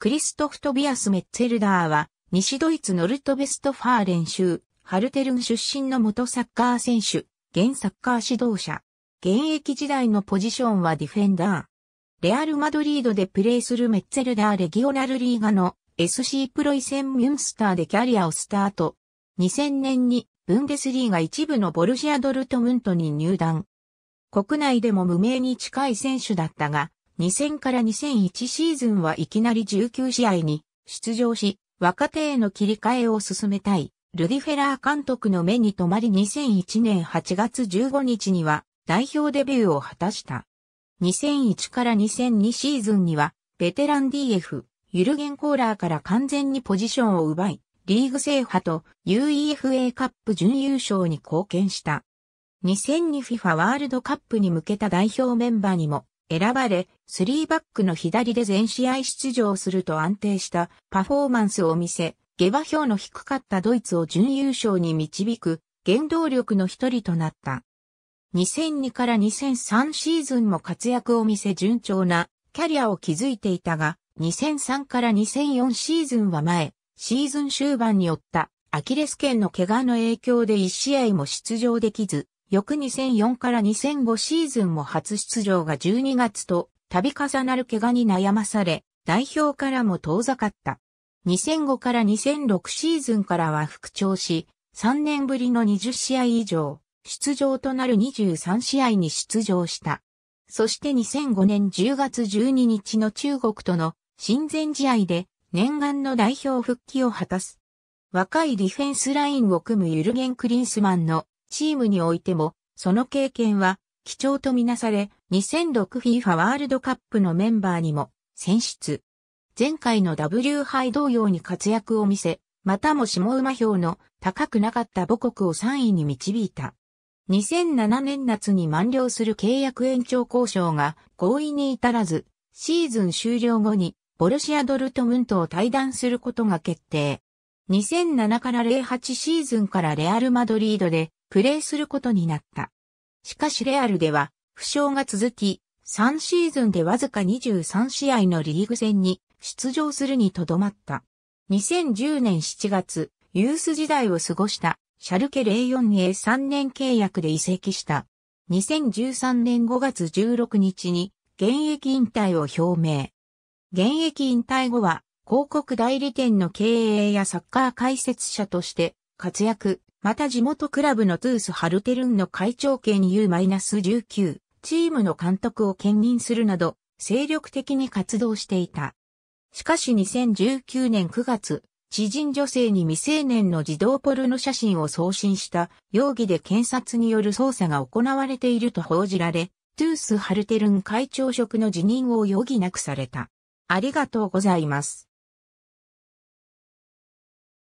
クリストフ・トビアス・メッツェルダーは、西ドイツノルトベストファーレン州、ハルテルン出身の元サッカー選手、現サッカー指導者。現役時代のポジションはディフェンダー。レアル・マドリードでプレーするメッツェルダーレギオナルリーガの SC プロイセン・ミュンスターでキャリアをスタート。2000年にブンデスリーガ一部のボルシア・ドルトムントに入団。国内でも無名に近い選手だったが、2000から2001シーズンはいきなり19試合に出場し、若手への切り替えを進めたい。ルディ・フェラー監督の目に留まり2001年8月15日には代表デビューを果たした。2001から2002シーズンにはベテラン DF、ユルゲン・コーラーから完全にポジションを奪い、リーグ制覇と UEFA カップ準優勝に貢献した。2002FIFA ワールドカップに向けた代表メンバーにも選ばれ、3バックの左で全試合出場すると安定したパフォーマンスを見せ、下馬評の低かったドイツを準優勝に導く原動力の一人となった。2002から2003シーズンも活躍を見せ順調なキャリアを築いていたが、2003から2004シーズンは前、シーズン終盤に負ったアキレス腱の怪我の影響で1試合も出場できず、翌2004から2005シーズンも初出場が12月と度重なる怪我に悩まされ、代表からも遠ざかった。2005から2006シーズンからは復調し、3年ぶりの20試合以上、出場となる23試合に出場した。そして2005年10月12日の中国との親善試合で念願の代表復帰を果たす。若いディフェンスラインを組むユルゲン・クリンスマンのチームにおいても、その経験は貴重とみなされ、2006FIFA ワールドカップのメンバーにも選出。前回の W 杯同様に活躍を見せ、またも下馬評の高くなかった母国を3位に導いた。2007年夏に満了する契約延長交渉が合意に至らず、シーズン終了後にボルシア・ドルトムントを退団することが決定。2007から08シーズンからレアル・マドリードでプレーすることになった。しかしレアルでは、負傷が続き、3シーズンでわずか23試合のリーグ戦に出場するにとどまった。2010年7月、ユース時代を過ごしたシャルケ04へ3年契約で移籍した。2013年5月16日に現役引退を表明。現役引退後は広告代理店の経営やサッカー解説者として活躍、また地元クラブのトゥース・ハルテルンの会長ナ U-19、チームの監督を兼任するなど、精力的に活動していた。しかし2019年9月、知人女性に未成年の児童ポルノ写真を送信した容疑で検察による捜査が行われていると報じられ、トゥース・ハルテルン会長職の辞任を余儀なくされた。ありがとうございます。